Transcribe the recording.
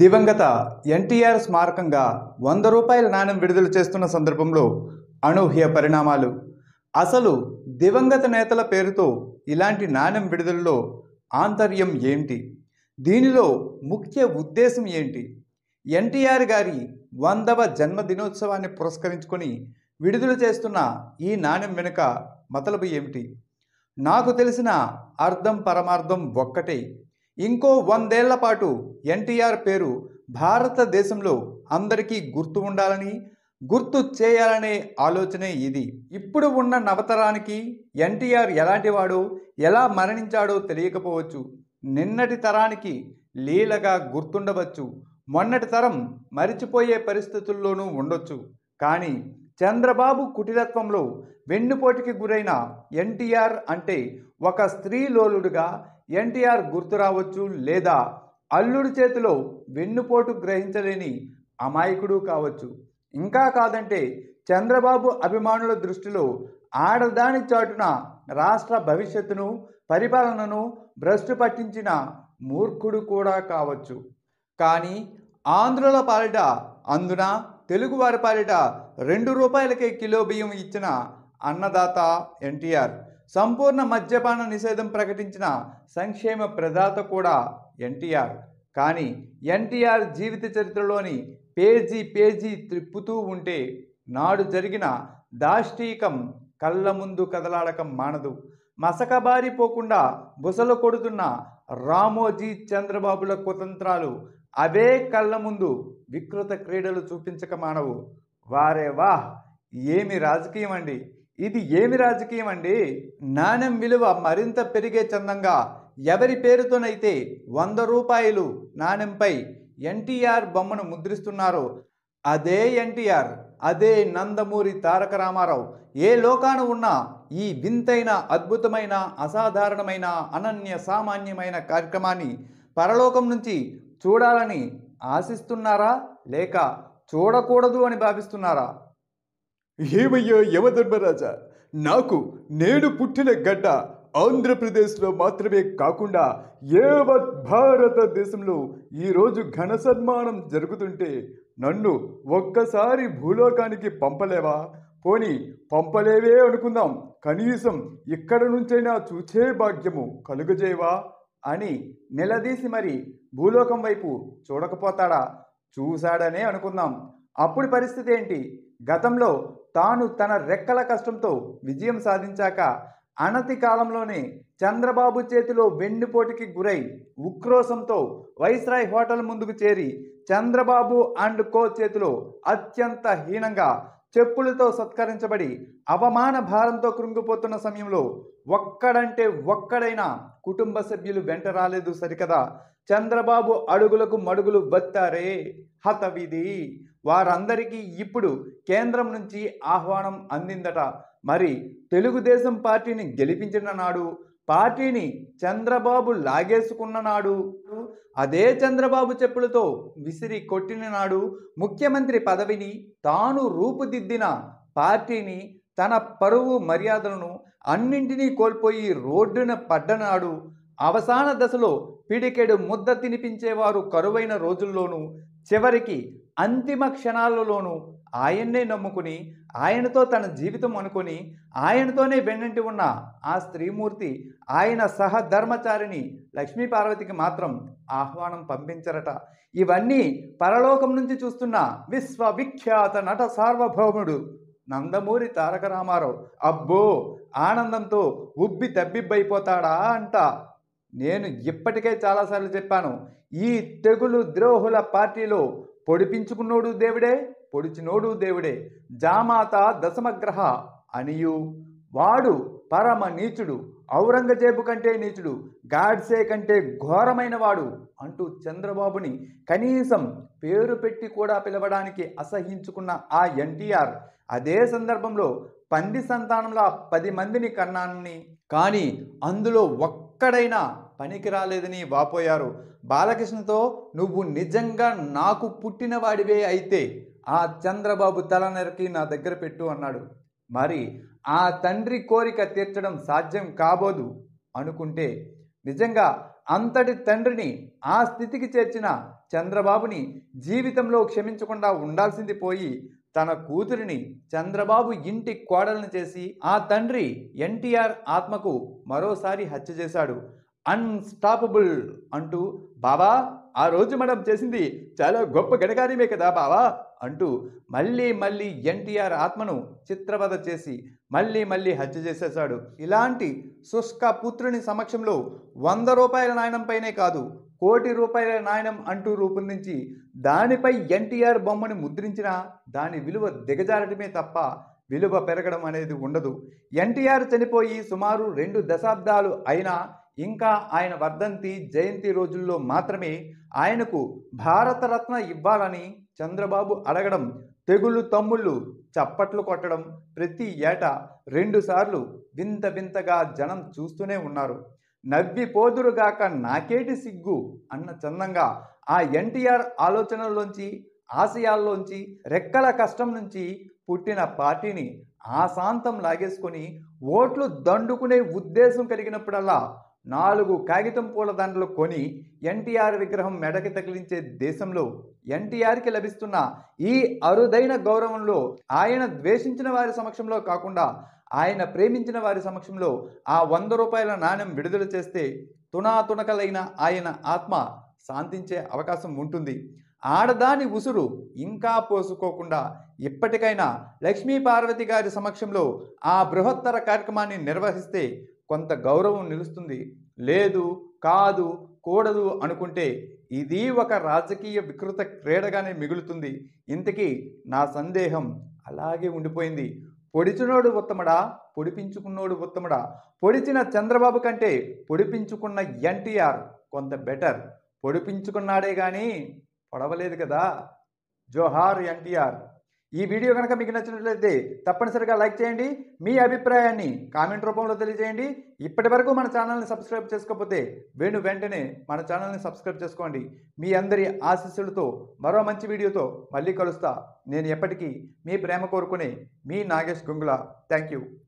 దివంగత ఎన్టీఆర్ స్మారకంగా వంద రూపాయల నాణ్యం విడుదల చేస్తున్న సందర్భంలో అనూహ్య పరిణామాలు అసలు దివంగత నేతల పేరుతో ఇలాంటి నాణ్యం విడుదలలో ఆంతర్యం ఏంటి దీనిలో ముఖ్య ఉద్దేశం ఏంటి ఎన్టీఆర్ గారి వందవ జన్మదినోత్సవాన్ని పురస్కరించుకొని విడుదల చేస్తున్న ఈ నాణ్యం వెనుక మతలబు ఏమిటి నాకు తెలిసిన అర్థం పరమార్థం ఒక్కటే ఇంకో వందేళ్ల పాటు ఎన్టీఆర్ పేరు భారతదేశంలో అందరికీ గుర్తు ఉండాలని గుర్తు చేయాలనే ఆలోచనే ఇది ఇప్పుడు ఉన్న నవతరానికి ఎన్టీఆర్ ఎలాంటివాడో ఎలా మరణించాడో తెలియకపోవచ్చు నిన్నటి తరానికి లీలగా గుర్తుండవచ్చు మొన్నటి తరం మరిచిపోయే పరిస్థితుల్లోనూ ఉండొచ్చు కానీ చంద్రబాబు కుటిలత్వంలో వెన్నుపోటికి గురైన ఎన్టీఆర్ అంటే ఒక స్త్రీలోలుడుగా ఎన్టీఆర్ గుర్తు రావచ్చు లేదా అల్లుడి చేతిలో వెన్నుపోటు గ్రహించలేని అమాయకుడు కావచ్చు ఇంకా కాదంటే చంద్రబాబు అభిమానుల దృష్టిలో ఆడదాని చాటున రాష్ట్ర భవిష్యత్తును పరిపాలనను భ్రష్టు పట్టించిన మూర్ఖుడు కూడా కావచ్చు కానీ ఆంధ్రుల పాలిట అందున తెలుగువారి పాలిట రెండు రూపాయలకే కిలో బియ్యం ఇచ్చిన అన్నదాత ఎన్టీఆర్ సంపూర్ణ మద్యపాన నిషేధం ప్రకటించిన సంక్షేమ ప్రదాత కూడా ఎన్టీఆర్ కానీ ఎన్టీఆర్ జీవిత చరిత్రలోని పేజీ పేజీ త్రిప్పుతూ ఉంటే నాడు జరిగిన దాష్టీకం కళ్ళ ముందు కదలాడకం మానదు మసకబారిపోకుండా బుసలు కొడుతున్న రామోజీ చంద్రబాబుల కుతంత్రాలు అవే కళ్ళ ముందు వికృత క్రీడలు చూపించక మానవు వారే వాహ్ ఏమి రాజకీయం అండి ఇది ఏమి రాజకీయం అండి నాణ్యం విలువ మరింత పెరిగే చందంగా ఎవరి పేరుతోనైతే వంద రూపాయలు నాణ్యంపై ఎన్టీఆర్ బొమ్మను ముద్రిస్తున్నారో అదే ఎన్టీఆర్ అదే నందమూరి తారక రామారావు ఏ లోకాన ఉన్న ఈ వింతైన అద్భుతమైన అసాధారణమైన అనన్య సామాన్యమైన కార్యక్రమాన్ని పరలోకం నుంచి చూడాలని ఆశిస్తున్నారా లేక చూడకూడదు అని భావిస్తున్నారా ఏమయ్యో యమధర్మరాజా నాకు నేడు పుట్టిన గడ్డ ఆంధ్రప్రదేశ్లో మాత్రమే కాకుండా ఏవత్ భారతదేశంలో ఈరోజు ఘన సన్మానం జరుగుతుంటే నన్ను ఒక్కసారి భూలోకానికి పంపలేవా పోని పంపలేవే అనుకుందాం కనీసం ఇక్కడ నుంచైనా చూచే భాగ్యము కలుగజేవా అని నిలదీసి మరి భూలోకం వైపు చూడకపోతాడా చూశాడనే అనుకుందాం అప్పుడు పరిస్థితి ఏంటి గతంలో తాను తన రెక్కల కష్టంతో విజయం సాధించాక అనతి కాలంలోనే చంద్రబాబు చేతిలో వెన్నుపోటుకి గురై ఉక్రోషంతో వైస్రాయ్ హోటల్ ముందుకు చేరి చంద్రబాబు అండ్ కో చేతిలో అత్యంత హీనంగా చెప్పులతో సత్కరించబడి అవమాన భారంతో కృంగిపోతున్న సమయంలో ఒక్కడంటే ఒక్కడైనా కుటుంబ సభ్యులు వెంట రాలేదు సరికదా చంద్రబాబు అడుగులకు మడుగులు బత్తారే హతవిధి వారందరికీ ఇప్పుడు కేంద్రం నుంచి ఆహ్వానం అందిందట మరి తెలుగుదేశం పార్టీని గెలిపించిన నాడు పార్టీని చంద్రబాబు లాగేసుకున్న నాడు అదే చంద్రబాబు చెప్పులతో విసిరి కొట్టిన నాడు ముఖ్యమంత్రి పదవిని తాను రూపుదిద్దిన పార్టీని తన పరువు మర్యాదలను అన్నింటినీ కోల్పోయి రోడ్డున పడ్డనాడు అవసాన దశలో పిడికెడు ముద్ద తినిపించేవారు కరువైన రోజుల్లోనూ చివరికి అంతిమ క్షణాలలోనూ ఆయన్నే నమ్ముకుని ఆయనతో తన జీవితం అనుకుని ఆయనతోనే వెన్నంటి ఉన్న ఆ స్త్రీమూర్తి ఆయన సహధర్మచారిని లక్ష్మీ పార్వతికి మాత్రం ఆహ్వానం పంపించరట ఇవన్నీ పరలోకం నుంచి చూస్తున్న విశ్వవిఖ్యాత నట సార్వభౌముడు నందమూరి తారక రామారావు అబ్బో ఆనందంతో ఉబ్బి తబ్బిబ్బైపోతాడా అంట నేను ఇప్పటికే చాలాసార్లు చెప్పాను ఈ తెగులు ద్రోహుల పార్టీలో పొడిపించుకున్నోడు దేవుడే పొడిచినోడు దేవుడే జామాత దశమగ్రహ అనియు వాడు పరమ నీచుడు ఔరంగజేబు కంటే నీచుడు గాడ్సే కంటే ఘోరమైన వాడు అంటూ చంద్రబాబుని కనీసం పేరు పెట్టి కూడా పిలవడానికి అసహించుకున్న ఆ ఎన్టీఆర్ అదే సందర్భంలో పంది సంతానంలో పది మందిని కన్నానని కానీ అందులో ఒక్కడైనా పనికి రాలేదని వాపోయారు బాలకృష్ణతో నువ్వు నిజంగా నాకు పుట్టినవాడివే అయితే ఆ చంద్రబాబు తల నరికి నా దగ్గర పెట్టు అన్నాడు మరి ఆ తండ్రి కోరిక తీర్చడం సాధ్యం కాబోదు అనుకుంటే నిజంగా అంతటి తండ్రిని ఆ స్థితికి చేర్చిన చంద్రబాబుని జీవితంలో క్షమించకుండా ఉండాల్సింది పోయి తన కూతురిని చంద్రబాబు ఇంటి కోడలను చేసి ఆ తండ్రి ఎన్టీఆర్ ఆత్మకు మరోసారి హత్య చేశాడు అన్స్టాపబుల్ అంటూ బావా ఆ రోజు మనం చేసింది చాలా గొప్ప గణకార్యమే కదా బావా అంటూ మళ్ళీ మళ్ళీ ఎన్టీఆర్ ఆత్మను చిత్రవధ చేసి మళ్ళీ మళ్ళీ హత్య చేసేశాడు ఇలాంటి శుష్క పుత్రుని సమక్షంలో వంద రూపాయల నాయనంపైనే కాదు కోటి రూపాయల నాయనం అంటూ రూపొందించి దానిపై ఎన్టీఆర్ బొమ్మని ముద్రించినా దాని విలువ దిగజారటమే తప్ప విలువ పెరగడం అనేది ఉండదు ఎన్టీఆర్ చనిపోయి సుమారు రెండు దశాబ్దాలు అయినా ఇంకా ఆయన వర్ధంతి జయంతి రోజుల్లో మాత్రమే ఆయనకు భారతరత్న ఇవ్వాలని చంద్రబాబు అడగడం తెగులు తమ్ముళ్ళు చప్పట్లు కొట్టడం ప్రతి ఏటా రెండుసార్లు వింత వింతగా జనం చూస్తూనే ఉన్నారు పోదురుగాక నాకేటి సిగ్గు అన్న చందంగా ఆ ఎన్టీఆర్ ఆలోచనల్లోంచి ఆశయాల్లోంచి రెక్కల కష్టం నుంచి పుట్టిన పార్టీని ఆశాంతం లాగేసుకొని ఓట్లు దండుకునే ఉద్దేశం కలిగినప్పుడల్లా నాలుగు కాగితం పూల దండలు కొని ఎన్టీఆర్ విగ్రహం మెడకి తగిలించే దేశంలో ఎన్టీఆర్కి లభిస్తున్న ఈ అరుదైన గౌరవంలో ఆయన ద్వేషించిన వారి సమక్షంలో కాకుండా ఆయన ప్రేమించిన వారి సమక్షంలో ఆ వంద రూపాయల నాణ్యం విడుదల చేస్తే తునాతునకలైన ఆయన ఆత్మ శాంతించే అవకాశం ఉంటుంది ఆడదాని ఉసురు ఇంకా పోసుకోకుండా ఇప్పటికైనా లక్ష్మీ పార్వతి గారి సమక్షంలో ఆ బృహత్తర కార్యక్రమాన్ని నిర్వహిస్తే కొంత గౌరవం నిలుస్తుంది లేదు కాదు కూడదు అనుకుంటే ఇది ఒక రాజకీయ వికృత క్రీడగానే మిగులుతుంది ఇంతకీ నా సందేహం అలాగే ఉండిపోయింది పొడిచినోడు ఉత్తముడా పొడిపించుకున్నోడు ఉత్తముడా పొడిచిన చంద్రబాబు కంటే పొడిపించుకున్న ఎన్టీఆర్ కొంత బెటర్ పొడిపించుకున్నాడే కానీ పొడవలేదు కదా జోహార్ ఎన్టీఆర్ ఈ వీడియో కనుక మీకు నచ్చినట్లయితే తప్పనిసరిగా లైక్ చేయండి మీ అభిప్రాయాన్ని కామెంట్ రూపంలో తెలియజేయండి ఇప్పటి వరకు మన ఛానల్ని సబ్స్క్రైబ్ చేసుకోకపోతే వేణు వెంటనే మన ఛానల్ని సబ్స్క్రైబ్ చేసుకోండి మీ అందరి ఆశీస్సులతో మరో మంచి వీడియోతో మళ్ళీ కలుస్తా నేను ఎప్పటికీ మీ ప్రేమ కోరుకునే మీ నాగేష్ గుంగుల థ్యాంక్ యూ